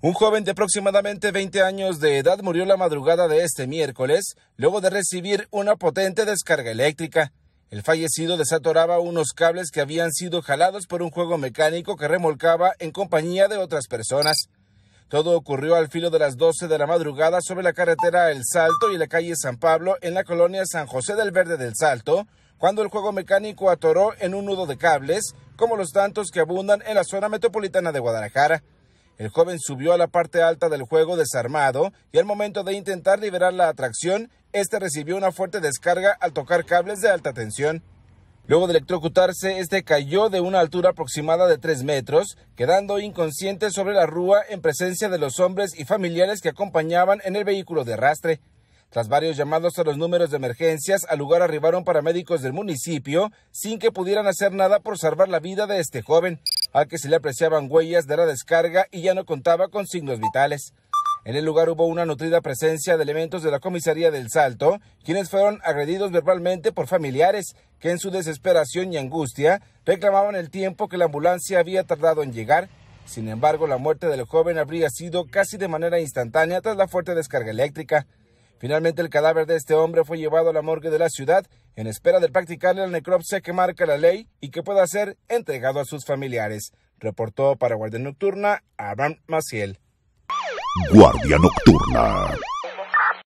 Un joven de aproximadamente 20 años de edad murió la madrugada de este miércoles luego de recibir una potente descarga eléctrica. El fallecido desatoraba unos cables que habían sido jalados por un juego mecánico que remolcaba en compañía de otras personas. Todo ocurrió al filo de las 12 de la madrugada sobre la carretera El Salto y la calle San Pablo en la colonia San José del Verde del Salto, cuando el juego mecánico atoró en un nudo de cables, como los tantos que abundan en la zona metropolitana de Guadalajara. El joven subió a la parte alta del juego desarmado y al momento de intentar liberar la atracción, este recibió una fuerte descarga al tocar cables de alta tensión. Luego de electrocutarse, este cayó de una altura aproximada de tres metros, quedando inconsciente sobre la rúa en presencia de los hombres y familiares que acompañaban en el vehículo de rastre. Tras varios llamados a los números de emergencias, al lugar arribaron paramédicos del municipio sin que pudieran hacer nada por salvar la vida de este joven que se le apreciaban huellas de la descarga y ya no contaba con signos vitales. En el lugar hubo una nutrida presencia de elementos de la comisaría del Salto, quienes fueron agredidos verbalmente por familiares que en su desesperación y angustia reclamaban el tiempo que la ambulancia había tardado en llegar. Sin embargo, la muerte del joven habría sido casi de manera instantánea tras la fuerte descarga eléctrica. Finalmente, el cadáver de este hombre fue llevado a la morgue de la ciudad en espera de practicarle la necropsia que marca la ley y que pueda ser entregado a sus familiares. Reportó para Guardia Nocturna Abraham Maciel. Guardia Nocturna.